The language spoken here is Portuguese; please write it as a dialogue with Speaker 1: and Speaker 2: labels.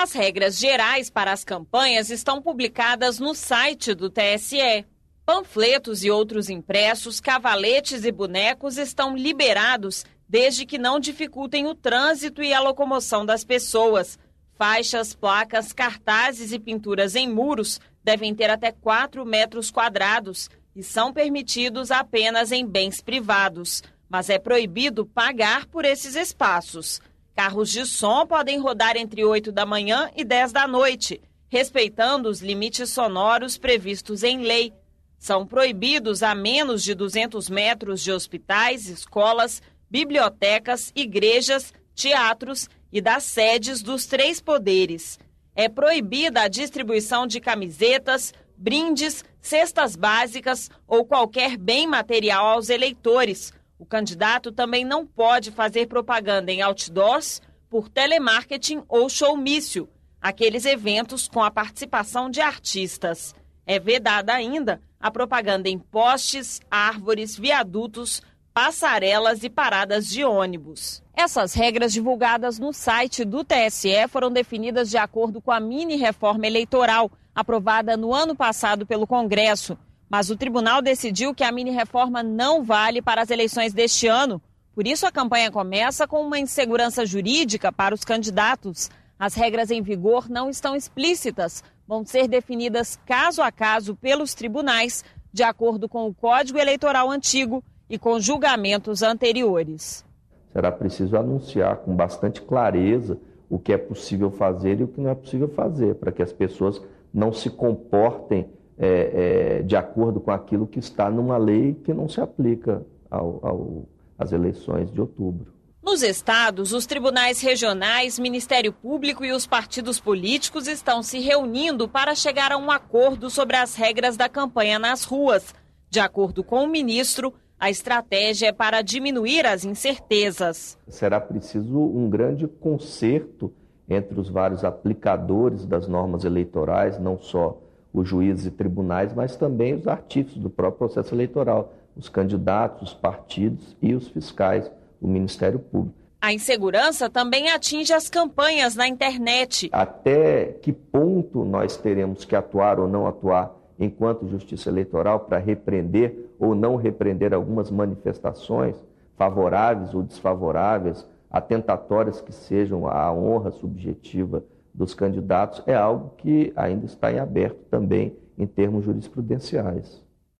Speaker 1: As regras gerais para as campanhas estão publicadas no site do TSE. Panfletos e outros impressos, cavaletes e bonecos estão liberados desde que não dificultem o trânsito e a locomoção das pessoas. Faixas, placas, cartazes e pinturas em muros devem ter até 4 metros quadrados e são permitidos apenas em bens privados, mas é proibido pagar por esses espaços. Carros de som podem rodar entre 8 da manhã e 10 da noite, respeitando os limites sonoros previstos em lei. São proibidos a menos de 200 metros de hospitais, escolas, bibliotecas, igrejas, teatros e das sedes dos três poderes. É proibida a distribuição de camisetas, brindes, cestas básicas ou qualquer bem material aos eleitores, o candidato também não pode fazer propaganda em outdoors, por telemarketing ou showmício, aqueles eventos com a participação de artistas. É vedada ainda a propaganda em postes, árvores, viadutos, passarelas e paradas de ônibus. Essas regras divulgadas no site do TSE foram definidas de acordo com a mini reforma eleitoral aprovada no ano passado pelo Congresso. Mas o tribunal decidiu que a mini-reforma não vale para as eleições deste ano. Por isso, a campanha começa com uma insegurança jurídica para os candidatos. As regras em vigor não estão explícitas, vão ser definidas caso a caso pelos tribunais, de acordo com o Código Eleitoral antigo e com julgamentos anteriores.
Speaker 2: Será preciso anunciar com bastante clareza o que é possível fazer e o que não é possível fazer, para que as pessoas não se comportem é, é, de acordo com aquilo que está numa lei que não se aplica ao, ao, às eleições de outubro.
Speaker 1: Nos estados, os tribunais regionais, Ministério Público e os partidos políticos estão se reunindo para chegar a um acordo sobre as regras da campanha nas ruas. De acordo com o ministro, a estratégia é para diminuir as incertezas.
Speaker 2: Será preciso um grande conserto entre os vários aplicadores das normas eleitorais, não só os juízes e tribunais, mas também os artífices do próprio processo eleitoral, os candidatos, os partidos e os fiscais, o Ministério Público.
Speaker 1: A insegurança também atinge as campanhas na internet.
Speaker 2: Até que ponto nós teremos que atuar ou não atuar enquanto Justiça Eleitoral para repreender ou não repreender algumas manifestações favoráveis ou desfavoráveis, atentatórias que sejam à honra subjetiva dos candidatos é algo que ainda está em aberto também em termos jurisprudenciais.